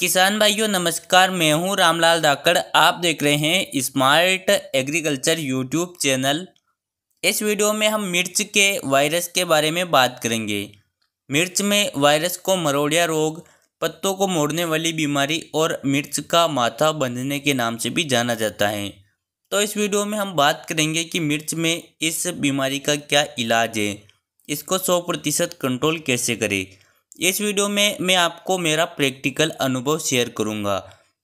किसान भाइयों नमस्कार मैं हूं रामलाल धाकड़ आप देख रहे हैं स्मार्ट एग्रीकल्चर यूट्यूब चैनल इस वीडियो में हम मिर्च के वायरस के बारे में बात करेंगे मिर्च में वायरस को मरोड़िया रोग पत्तों को मोड़ने वाली बीमारी और मिर्च का माथा बंधने के नाम से भी जाना जाता है तो इस वीडियो में हम बात करेंगे कि मिर्च में इस बीमारी का क्या इलाज है इसको सौ प्रतिशत कंट्रोल कैसे करें इस वीडियो में मैं आपको मेरा प्रैक्टिकल अनुभव शेयर करूंगा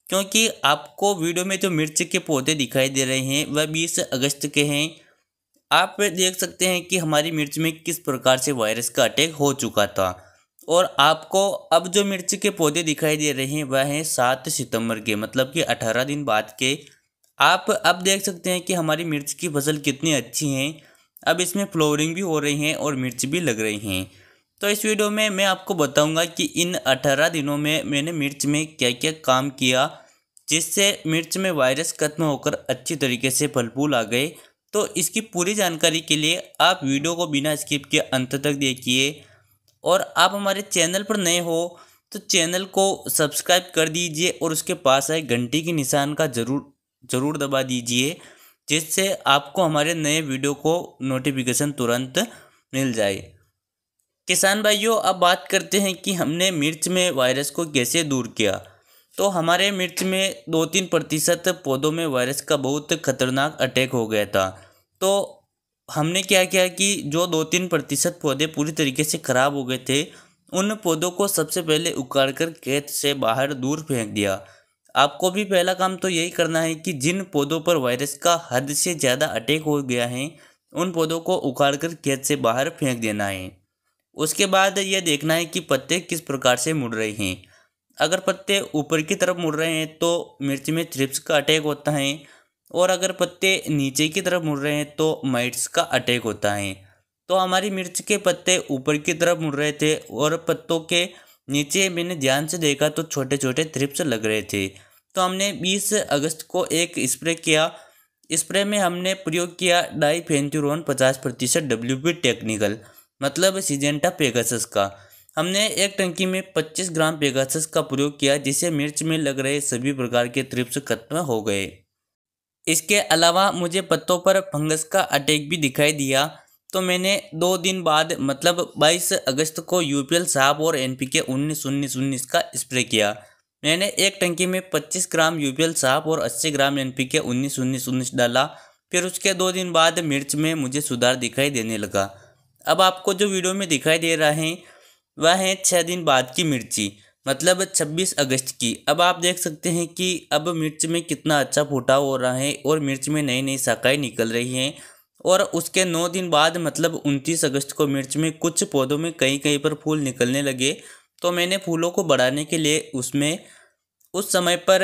क्योंकि आपको वीडियो में जो मिर्च के पौधे दिखाई दे रहे हैं वह बीस अगस्त के हैं आप देख सकते हैं कि हमारी मिर्च में किस प्रकार से वायरस का अटैक हो चुका था और आपको अब जो मिर्च के पौधे दिखाई दे रहे हैं वह हैं सात सितंबर के मतलब कि अठारह दिन बाद के आप अब देख सकते हैं कि हमारी मिर्च की फसल कितनी अच्छी हैं अब इसमें फ्लोरिंग भी हो रही हैं और मिर्च भी लग रही हैं तो इस वीडियो में मैं आपको बताऊंगा कि इन अठारह दिनों में मैंने मिर्च में क्या क्या काम किया जिससे मिर्च में वायरस खत्म होकर अच्छी तरीके से फलफूल आ गए तो इसकी पूरी जानकारी के लिए आप वीडियो को बिना स्किप के अंत तक देखिए और आप हमारे चैनल पर नए हो तो चैनल को सब्सक्राइब कर दीजिए और उसके पास आए घंटी के निशान का ज़रूर ज़रूर दबा दीजिए जिससे आपको हमारे नए वीडियो को नोटिफिकेशन तुरंत मिल जाए किसान भाइयों अब बात करते हैं कि हमने मिर्च में वायरस को कैसे दूर किया तो हमारे मिर्च में दो तीन प्रतिशत पौधों में वायरस का बहुत खतरनाक अटैक हो गया था तो हमने क्या किया कि जो दो तीन प्रतिशत पौधे पूरी तरीके से ख़राब हो गए थे उन पौधों को सबसे पहले उखाड़ कर खेत से बाहर दूर फेंक दिया आपको भी पहला काम तो यही करना है कि जिन पौधों पर वायरस का हद से ज़्यादा अटैक हो गया है उन पौधों को उखाड़ कर खेत से बाहर फेंक देना है उसके बाद यह देखना है कि पत्ते किस प्रकार से मुड़ रहे हैं अगर पत्ते ऊपर की तरफ मुड़ रहे हैं तो मिर्च में थ्रिप्स का अटैक होता है और अगर पत्ते नीचे की तरफ मुड़ रहे हैं तो माइट्स का अटैक होता है तो हमारी मिर्च के पत्ते ऊपर की तरफ मुड़ रहे थे और पत्तों के नीचे मैंने ध्यान से देखा तो छोटे छोटे थ्रिप्स लग रहे थे तो हमने 20 अगस्त को एक स्प्रे किया स्प्रे में हमने प्रयोग किया डाई फेंथ्यूरोन पचास प्रतिशत डब्ल्यू टेक्निकल मतलब सीजेंटा पेगासस का हमने एक टंकी में 25 ग्राम पेगासस का प्रयोग किया जिससे मिर्च में लग रहे सभी प्रकार के त्रिप्स खत्म हो गए इसके अलावा मुझे पत्तों पर फंगस का अटैक भी दिखाई दिया तो मैंने दो दिन बाद मतलब 22 अगस्त को यूपीएल साहब और एनपीके उन्नीस उन्नीस उन्नीस का स्प्रे किया मैंने एक टंकी में 25 ग्राम यूपीएल साहब और 80 ग्राम एनपीके उन्नीस उन्नीस उन्नीस डाला फिर उसके दो दिन बाद मिर्च में मुझे सुधार दिखाई देने लगा अब आपको जो वीडियो में दिखाई दे रहा है वह है छः दिन बाद की मिर्ची मतलब 26 अगस्त की अब आप देख सकते हैं कि अब मिर्च में कितना अच्छा फुटाव हो रहा है और मिर्च में नई नई शाखाएँ निकल रही हैं और उसके नौ दिन बाद मतलब उनतीस अगस्त को मिर्च में कुछ पौधों में कहीं कहीं पर फूल निकलने लगे तो मैंने फूलों को बढ़ाने के लिए उसमें उस समय पर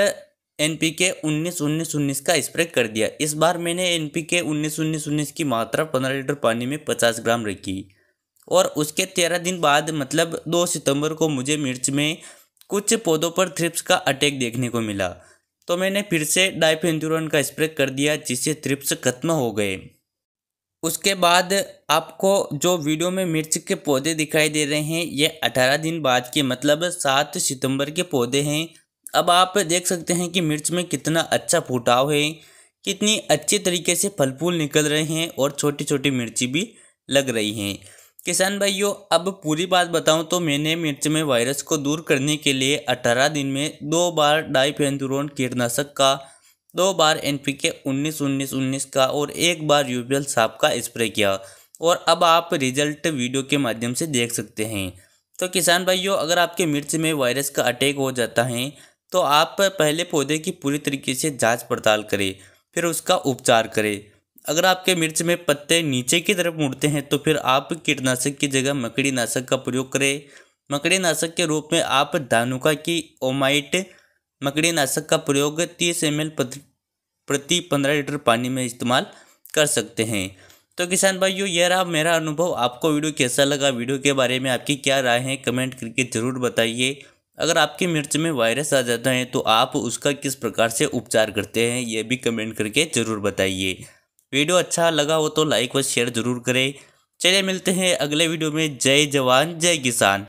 एन पी के उन्नीस उन्नीस उन्नीस का स्प्रे कर दिया इस बार मैंने एन पी के उन्नीस उन्नीस उन्नीस की मात्रा पंद्रह लीटर पानी में पचास ग्राम रखी और उसके तेरह दिन बाद मतलब दो सितंबर को मुझे मिर्च में कुछ पौधों पर थ्रिप्स का अटैक देखने को मिला तो मैंने फिर से डाइफेंथुरन का स्प्रे कर दिया जिससे थ्रिप्स खत्म हो गए उसके बाद आपको जो वीडियो में मिर्च के पौधे दिखाई दे रहे हैं ये 18 दिन बाद के मतलब 7 सितंबर के पौधे हैं अब आप देख सकते हैं कि मिर्च में कितना अच्छा फुटाव है कितनी अच्छे तरीके से फल फूल निकल रहे हैं और छोटी छोटी मिर्ची भी लग रही हैं किसान भाइयों अब पूरी बात बताऊं तो मैंने मिर्च में वायरस को दूर करने के लिए 18 दिन में दो बार डाइपेंथुरोन कीटनाशक का दो बार एन पी के उन्नीस उन्नीस उन्नीस का और एक बार यूबियल साफ का स्प्रे किया और अब आप रिजल्ट वीडियो के माध्यम से देख सकते हैं तो किसान भाइयों अगर आपके मिर्च में वायरस का अटैक हो जाता है तो आप पहले पौधे की पूरी तरीके से जांच पड़ताल करें फिर उसका उपचार करें अगर आपके मिर्च में पत्ते नीचे की तरफ मुड़ते हैं तो फिर आप कीटनाशक की जगह मकड़ी नाशक का प्रयोग करें मकड़ी नाशक के रूप में आप धानुका की ओमाइट मकड़ी नाशक का प्रयोग तीस एम प्रति पंद्रह लीटर पानी में इस्तेमाल कर सकते हैं तो किसान भाइयों यह रहा मेरा अनुभव आपको वीडियो कैसा लगा वीडियो के बारे में आपकी क्या राय है कमेंट करके ज़रूर बताइए अगर आपके मिर्च में वायरस आ जाता है तो आप उसका किस प्रकार से उपचार करते हैं यह भी कमेंट करके ज़रूर बताइए वीडियो अच्छा लगा हो तो लाइक व शेयर ज़रूर करें चलिए मिलते हैं अगले वीडियो में जय जवान जय किसान